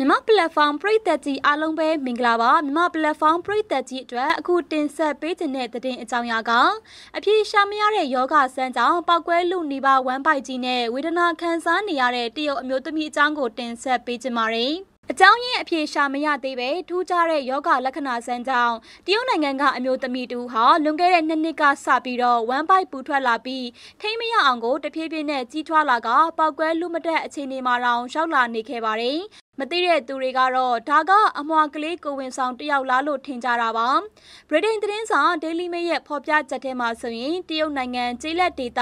မြမ platform ပရိသတ်ကြီးအားလုံးပဲမင်္ဂလာပါမြမ platform ပရိသတ်ကြီးအတွက်အခုတင်ဆက်ပေးတင်တဲ့သတင်းအကြောင်းအရာကအပြည့်ရှာမရတဲ့ယောဂဆန်းကြောင့်ပောက်ကွဲလူနေပါဝမ်းပိုက်ကြီးနဲ့ဝေဒနာခံစားနေရတဲ့တရုတ်အမျိုးသမီးအကြောင်းကိုတင်ဆက်ပေးကြပါမယ်အကြောင်းရင်းအဖြစ်ရှာမရသေးပဲထူးခြားတဲ့ယောဂလက္ခဏာစမ်းကြောင်းတရုတ်နိုင်ငံကအမျိုးသမီးတူဟာလွန်ခဲ့တဲ့နှစ်နှစ်ကစပြီးတော့ဝမ်ပိုက်ပူထွက်လာပြီးထိမရအောင်ကိုတဖြည်းဖြည်းနဲ့ကြီးထွားလာကပောက်ကွဲလူမတက်အခြေအနေမှာတောင်ရောက်လာနေခဲ့ပါတယ်မသိတဲ့သူတွေကတော့ဒါကအမွာကလေးကိုဝင်ဆောင်တယောက်လားလို့ထင်ကြတာပါဗြိတိန်သတင်းစာ Daily Mail ရဲ့ဖော်ပြချက်ထဲမှာဆိုရင်တရုတ်နိုင်ငံကျေးလက်ဒေသ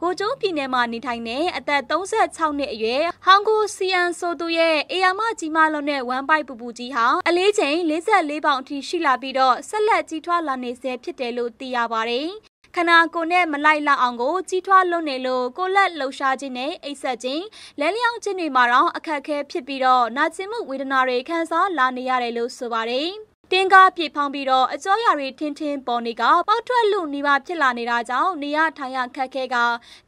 ကိုကျုံးပြည်နယ်မှာနေထိုင်တဲ့အသက်36နှစ်အရွယ်ဟောင်ကိုစီယန်ဆိုသူရဲ့အေယာမကြီးမလုံးနဲ့ဝမ်ပိုက်ပူပူကြီးဟာအလေးချိန်44ပေါင်အထိရှိလာပြီးတော့ဆက်လက်ကြီးထွားလာနေဆဲဖြစ်တယ်လို့သိရပါတယ်ခန္ဓာကိုယ်နဲ့မလိုက်လောက်အောင်ကိုကြီးထွားလွန်းနေလို့ကိုလက်လှူရှားခြင်းနဲ့အိပ်ဆက်ခြင်းလဲလျောင်းခြင်းတွေမှာတော့အခက်အခဲဖြစ်ပြီးတော့နာကျင်မှုဝေဒနာတွေခံစားလာနေရတယ်လို့ဆိုပါတယ်တင်းကားပြေဖောင်းပြီးတော့အကြောရာတွေထင်းထင်းပေါ်နေကပေါက်ထွက်လူနေပါဖြစ်လာနေတာကြောင့်နေရထိုင်ရခက်ခဲက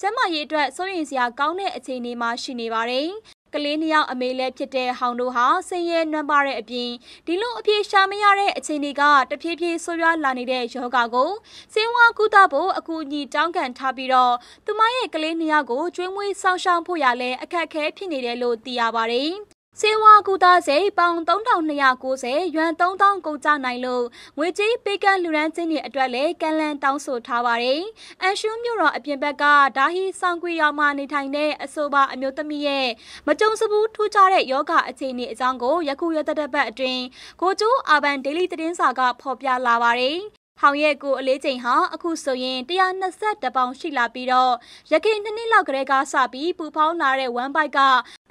ကျမရေးအတွက်စိုးရင်စရာကောင်းတဲ့အခြေအနေမှာရှိနေပါတယ်ကလေးနှစ်ယောက်အမေလည်းဖြစ်တဲ့ဟောင်တို့ဟာဆင်းရဲနွမ်းပါတဲ့အပြင်ဒီလိုအပြေရှာမရတဲ့အခြေအနေကတဖြည်းဖြည်းဆိုးရွားလာနေတဲ့ယောဂါကိုစေဝါကုသဖို့အကူအညီတောင်းခံထားပြီးတော့သူမရဲ့ကလေးနှစ်ယောက်ကိုကျွေးမွေးဆောင်ရှောက်ဖို့ရလဲအခက်အခဲဖြစ်နေတယ်လို့သိရပါတယ်စေဝါကူတာစိတ်ပေါင်3290ယွမ်3000ကုန်ကြနိုင်လို့ငွေကြေးပေးကမ်းလူရန်ချင်းတွေအတွက်လည်းကံလန်တောင်းဆိုထားပါတယ်။အန်ရှူးမြို့တော်အပြင်ဘက်ကဒါဟီဆောင်ကွေရွာမှာနေထိုင်တဲ့အဆိုပါအမျိုးသမီးရဲ့မကြုံစဘူးထူးခြားတဲ့ယောဂအခြေအနေအကြောင်းကိုယခုရသက်တဲ့ဘက်အတွင်းကိုကျိုးအာဘန်ဒေးလီသတင်းစာကဖော်ပြလာပါတယ်။ဟောင်ရဲ့ကိုအလေးချိန်ဟာအခုဆိုရင်120ပေါင်ရှိလာပြီးတော့ရခိုင်နှစ်နှစ်လောက်ကလေးကစပြီးပူဖောင်းလာတဲ့ဝမ်ဘိုက်က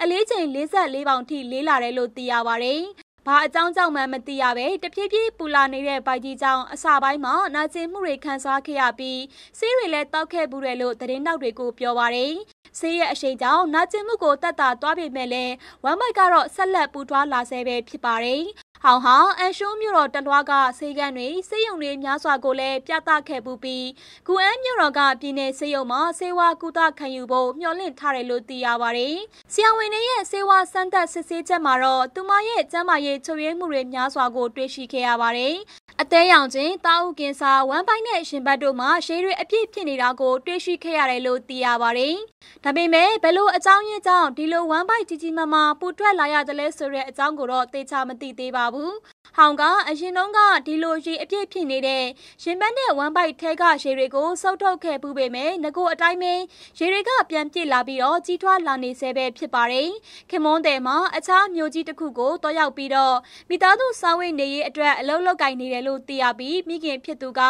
အလေးချိန်44ပေါင်ထိလေးလာတယ်လို့သိရပါတယ်။ဘာအကြောင်းကြောင့်မှမသိရပဲတဖြည်းဖြည်းပူလာနေတဲ့ဘိုက်ကြီးကြောင့်အစာပိုင်းမှာနာကျင်မှုတွေခံစားခဲ့ရပြီးဆေးတွေလည်းတောက်ခဲ့ဘူးတယ်လို့သတင်းနောက်တွေကပြောပါတယ်။ဆေးရဲ့အရှိန်ကြောင့်နာကျင်မှုကိုတတ်တာသွားပေမဲ့လည်းဝမ်မိုက်ကတော့ဆက်လက်ပူထွားလာဆဲပဲဖြစ်ပါတယ်ဟောင်ဟောင်အန်ရှုံးမြို့တော်တလွားကဆေးကန်းတွေဆေးရုံတွေများစွာကိုလည်းပြသခဲ့ပူပြီးဂူအန်မြို့တော်ကပြည်내ဆေးရုံမှာဆေးဝါးကုသခံယူဖို့မျှော်လင့်ထားတယ်လို့သိရပါတယ်။ဆရာဝန်တွေရဲ့ဆေးဝါးစမ်းသပ်စစ်ဆေးချက်မှာတော့သူမရဲ့ကျန်းမာရေးချုပ်ရဲမှုတွေများစွာကိုတွေ့ရှိခဲ့ရပါတယ်။အသေးရောင်ချင်းတာဥကင်စာဝမ်ပိုင်းနဲ့ရှင်ဘတ်တို့မှာရှေးတွေအပြည့်ဖြစ်နေတာကိုတွေ့ရှိခဲ့ရတယ်လို့သိရပါတယ်ဒါပေမဲ့ဘယ်လိုအကြောင်းရင်းကြောင့်ဒီလိုဝမ်းပိုက်ကြီးကြီးမားမားပူထွက်လာရတယ်လဲဆိုတဲ့အကြောင်းကိုတော့သေချာမသိသေးပါဘူးဟောင်က အရင်တုန်းကဒီလိုရေအပြည့်ဖြစ်နေတဲ့ရင်ပတ်နဲ့ဝမ်ပိုက်ထဲကရေတွေကိုစုပ်ထုတ်ခဲ့ပူးပေမဲ့ငကိုအတိုင်းပဲရေတွေကပြန်ပြစ်လာပြီးတော့ကြီးထွားလာနေဆဲပဲဖြစ်ပါတယ်။ခမွန်းတယ်မှာအခြားမြို့ကြီးတစ်ခုကိုတွားရောက်ပြီးတော့မိသားစုစာဝတ်နေရေးအတွက်အလုပ်လုပ်ကင်နေတယ်လို့သိရပြီးမိခင်ဖြစ်သူက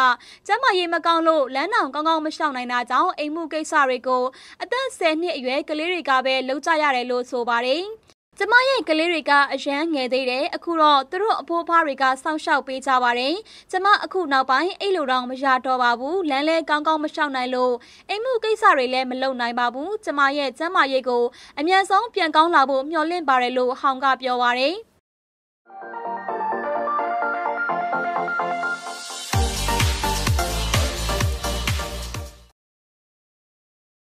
ကျမရေမကောင်းလို့လမ်းတောင်ကောင်းကောင်းမရှောင်နိုင်တာကြောင့်အိမ်မှုကိစ္စတွေကိုအသက်10နှစ်အရွယ်ကလေးတွေကပဲလုပ်ကြရတယ်လို့ဆိုပါတယ်။ကျမရဲ့ကလေးတွေကအရန်ငယ်သေးတယ်အခုတော့သူတို့အဖိုးဖားတွေကစောင့်ရှောက်ပေးကြပါတယ်ကျမအခုနောက်ပိုင်းအဲ့လိုတော့မရတော့ပါဘူးလမ်းလဲကောင်းကောင်းမရှောက်နိုင်လို့အိမ်မှုကိစ္စတွေလည်းမလုပ်နိုင်ပါဘူးကျမရဲ့ကျန်းမာရေးကိုအမြန်ဆုံးပြန်ကောင်းလာဖို့မျှော်လင့်ပါတယ်လို့ဟောင်ကပြောပါတယ်